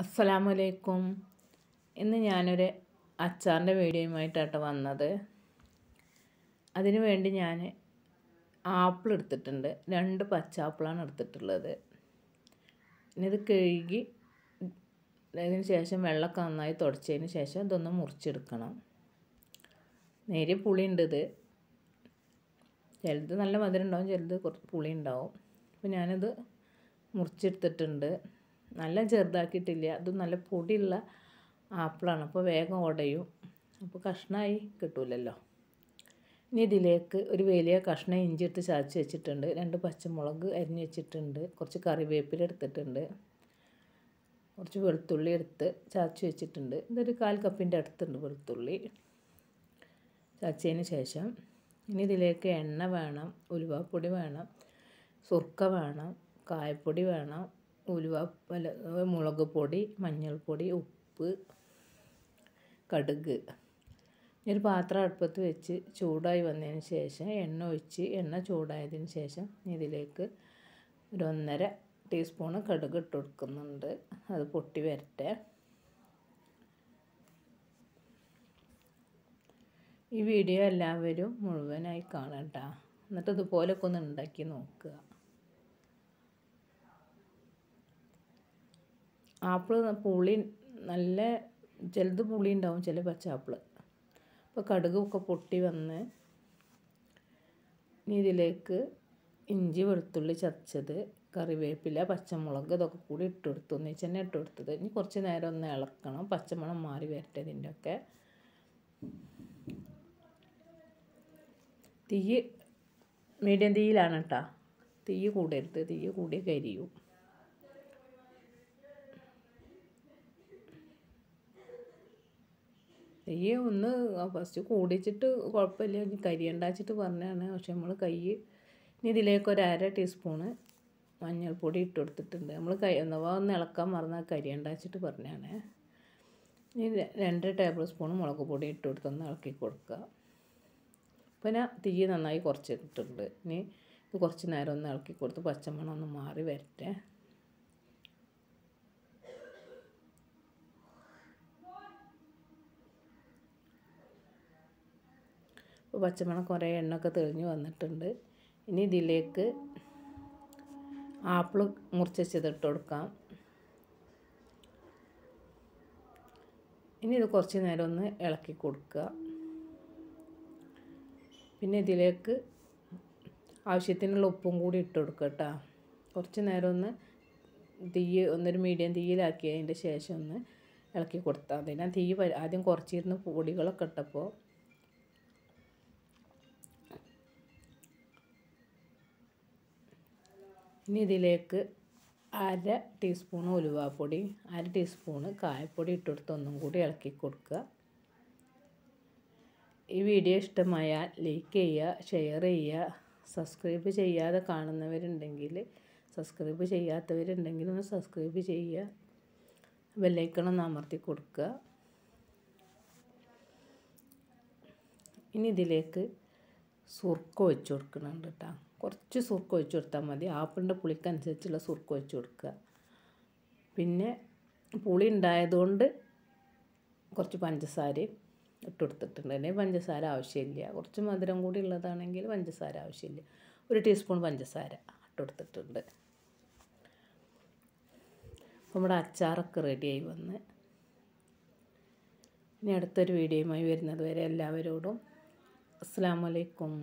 അലൈക്കും ഇന്ന് ഞാനൊരു അച്ചാറിൻ്റെ വീഡിയോയുമായിട്ടാണ് വന്നത് അതിനു വേണ്ടി ഞാൻ ആപ്പിൾ എടുത്തിട്ടുണ്ട് രണ്ട് പച്ചാപ്പിളാണ് എടുത്തിട്ടുള്ളത് ഇനിയിത് കഴുകി അതിന് ശേഷം വെള്ളമൊക്കെ നന്നായി തുടച്ചതിന് ശേഷം ഇതൊന്ന് മുറിച്ചെടുക്കണം നേരിയ പുളിയുണ്ട് ഇത് ചിലത് നല്ല മധുരം ഉണ്ടാവും ചിലത് കുറച്ച് പുളി ഉണ്ടാവും അപ്പോൾ ഞാനത് മുറിച്ചെടുത്തിട്ടുണ്ട് നല്ല ചെറുതാക്കിയിട്ടില്ല ഇത് നല്ല പൊടിയുള്ള ആപ്പിളാണ് അപ്പോൾ വേഗം ഉടയും അപ്പോൾ കഷ്ണമായി കിട്ടൂലല്ലോ ഇനി ഇതിലേക്ക് ഒരു വലിയ കഷ്ണം ഇഞ്ചി എടുത്ത് ചതച്ച് വെച്ചിട്ടുണ്ട് രണ്ട് പച്ചമുളക് അരിഞ്ഞ് വെച്ചിട്ടുണ്ട് കുറച്ച് കറിവേപ്പില എടുത്തിട്ടുണ്ട് കുറച്ച് വെളുത്തുള്ളി എടുത്ത് ചതച്ച് വെച്ചിട്ടുണ്ട് ഇതൊരു കാൽ കപ്പിൻ്റെ അടുത്തുണ്ട് വെളുത്തുള്ളി ചതച്ചതിന് ശേഷം ഇനി ഇതിലേക്ക് എണ്ണ വേണം ഉലുവാപ്പൊടി വേണം സുർക്ക വേണം കായപ്പൊടി വേണം ഉലുവ വല മുളക് പൊടി മഞ്ഞൾപ്പൊടി ഉപ്പ് കടുക് ഒരു പാത്രം അടുപ്പത്ത് വെച്ച് ചൂടായി വന്നതിന് ശേഷം എണ്ണ ഒഴിച്ച് എണ്ണ ചൂടായതിന് ശേഷം ഇതിലേക്ക് ഒരു ഒന്നര ടീസ്പൂണ് കടുക് ഇട്ട് കൊടുക്കുന്നുണ്ട് അത് പൊട്ടി വരട്ടെ ഈ വീഡിയോ എല്ലാവരും മുഴുവനായി കാണണ്ട എന്നിട്ട് ഇതുപോലൊക്കെ ഒന്ന് ഉണ്ടാക്കി നോക്കുക ആപ്പിൾ പുളി നല്ല ചിലത് പുളി ഉണ്ടാവും ചില ആപ്പിള് അപ്പോൾ കടുകൊക്കെ പൊട്ടി വന്ന് ഇനി ഇതിലേക്ക് ഇഞ്ചി വെളുത്തുള്ളി ചതച്ചത് കറിവേപ്പില പച്ചമുളക് ഇതൊക്കെ കൂടി ഇട്ട് കൊടുത്തു ഒന്നിച്ച് തന്നെ ഇട്ട് കൊടുത്തത് ഇനി കുറച്ച് നേരം ഒന്ന് ഇളക്കണം പച്ചമുളം മാറി വരട്ടെ ഇതിൻ്റെയൊക്കെ തീ മീഡിയം തീയിലാണ് കേട്ടോ തീ കൂടരുത് തീ കൂടിയ കരിയും നെയ്യ് ഒന്ന് ഫസ്റ്റ് കൂടിച്ചിട്ട് കുഴപ്പമില്ല ഉണ്ടാച്ചിട്ട് പറഞ്ഞതാണ് പക്ഷെ നമ്മൾ കൈ ഇനി ഇതിലേക്ക് ഒരു അര ടീസ്പൂണ് മഞ്ഞൾപ്പൊടി ഇട്ട് കൊടുത്തിട്ടുണ്ട് നമ്മൾ കൈ ഒന്നവാ ഒന്ന് ഇളക്കാൻ മറന്നാൽ ഉണ്ടാച്ചിട്ട് പറഞ്ഞതാണ് ഇനി രണ്ട് ടേബിൾ സ്പൂൺ മുളക് പൊടി ഇട്ട് കൊടുത്തൊന്ന് ഇളക്കി കൊടുക്കുക പിന്നെ തീ നന്നായി കുറച്ചിട്ടുണ്ട് ഇനി ഇത് കുറച്ച് നേരം ഒന്ന് ഇളക്കി കൊടുത്ത് പച്ചമണം ഒന്ന് മാറി വരട്ടെ ഇപ്പോൾ പച്ചമണം കുറേ എണ്ണയൊക്കെ തെളിഞ്ഞ് വന്നിട്ടുണ്ട് ഇനി ഇതിലേക്ക് ആപ്പിൾ മുറിച്ചത് ഇട്ട് കൊടുക്കാം ഇനി ഇത് കുറച്ച് നേരം ഒന്ന് ഇളക്കി കൊടുക്കുക പിന്നെ ഇതിലേക്ക് ആവശ്യത്തിനുള്ള ഉപ്പും കൂടി ഇട്ട് കൊടുക്കുക കേട്ടോ കുറച്ച് നേരം ഒന്ന് തീയ് ഒന്നൊരു മീഡിയം തീയിലാക്കി അതിൻ്റെ ശേഷം ഒന്ന് ഇളക്കി കൊടുത്താൽ മതി ഞാൻ തീ ആദ്യം കുറച്ചിരുന്ന് പൊടികളൊക്കെ ഇട്ടപ്പോൾ ഇനി ഇതിലേക്ക് അര ടീസ്പൂൺ ഉലുവാപ്പൊടി അര ടീസ്പൂണ് കായപ്പൊടി ഇട്ടെടുത്ത് ഒന്നും കൂടി ഇളക്കി കൊടുക്കുക ഈ വീഡിയോ ഇഷ്ടമായാൽ ലൈക്ക് ചെയ്യുക ഷെയർ ചെയ്യുക സബ്സ്ക്രൈബ് ചെയ്യാതെ കാണുന്നവരുണ്ടെങ്കിൽ സബ്സ്ക്രൈബ് ചെയ്യാത്തവരുണ്ടെങ്കിൽ ഒന്ന് സബ്സ്ക്രൈബ് ചെയ്യുക ബെല്ലൈക്കണൊന്ന് അമർത്തി കൊടുക്കുക ഇനി ഇതിലേക്ക് സുർക്ക വെച്ച് കൊടുക്കുന്നുണ്ട് കേട്ടോ കുറച്ച് സുർക്ക് ഒഴിച്ചു കൊടുത്താൽ മതി ആപ്പിളിൻ്റെ പുളിക്കനുസരിച്ചുള്ള സുർക്ക് ഒഴിച്ചു കൊടുക്കുക പിന്നെ പുളി ഉണ്ടായതുകൊണ്ട് കുറച്ച് പഞ്ചസാരയും ഇട്ട് കൊടുത്തിട്ടുണ്ട് അതിന് പഞ്ചസാര ആവശ്യമില്ല കുറച്ച് മധുരം കൂടി ഉള്ളതാണെങ്കിൽ പഞ്ചസാര ആവശ്യമില്ല ഒരു ടീസ്പൂൺ പഞ്ചസാര ഇട്ട് കൊടുത്തിട്ടുണ്ട് നമ്മുടെ അച്ചാറൊക്കെ റെഡിയായി വന്ന് ഇനി അടുത്തൊരു വീഡിയോയുമായി വരുന്നത് വരെ എല്ലാവരോടും അസ്സാം വലൈക്കും